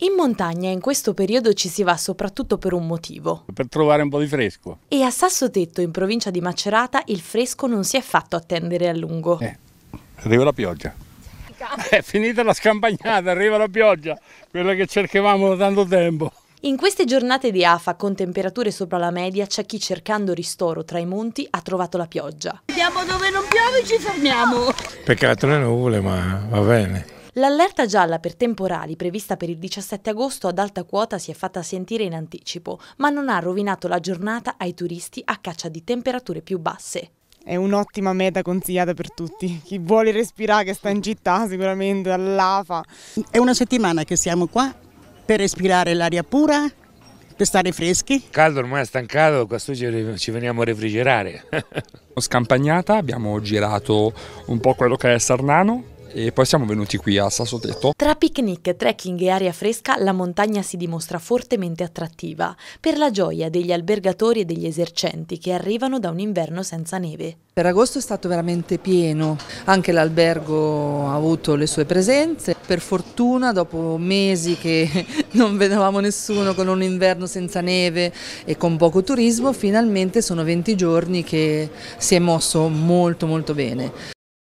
In montagna in questo periodo ci si va soprattutto per un motivo. Per trovare un po' di fresco. E a Sasso Tetto, in provincia di Macerata, il fresco non si è fatto attendere a lungo. Eh, arriva la pioggia. È eh, finita la scampagnata, arriva la pioggia, quella che cercavamo da tanto tempo. In queste giornate di AFA con temperature sopra la media c'è chi cercando ristoro tra i monti ha trovato la pioggia. Andiamo dove non piove e ci fermiamo. Peccato le nuvole, ma va bene. L'allerta gialla per temporali prevista per il 17 agosto ad alta quota si è fatta sentire in anticipo, ma non ha rovinato la giornata ai turisti a caccia di temperature più basse. È un'ottima meta consigliata per tutti, chi vuole respirare che sta in città sicuramente, all'AFA. È una settimana che siamo qua per respirare l'aria pura, per stare freschi. Caldo ormai è stancato, questo ci veniamo a refrigerare. Scampagnata, abbiamo girato un po' quello che è Sarnano, e poi siamo venuti qui a Sassotetto. Tra picnic, trekking e aria fresca la montagna si dimostra fortemente attrattiva per la gioia degli albergatori e degli esercenti che arrivano da un inverno senza neve. Per agosto è stato veramente pieno, anche l'albergo ha avuto le sue presenze. Per fortuna dopo mesi che non vedevamo nessuno con un inverno senza neve e con poco turismo, finalmente sono 20 giorni che si è mosso molto molto bene.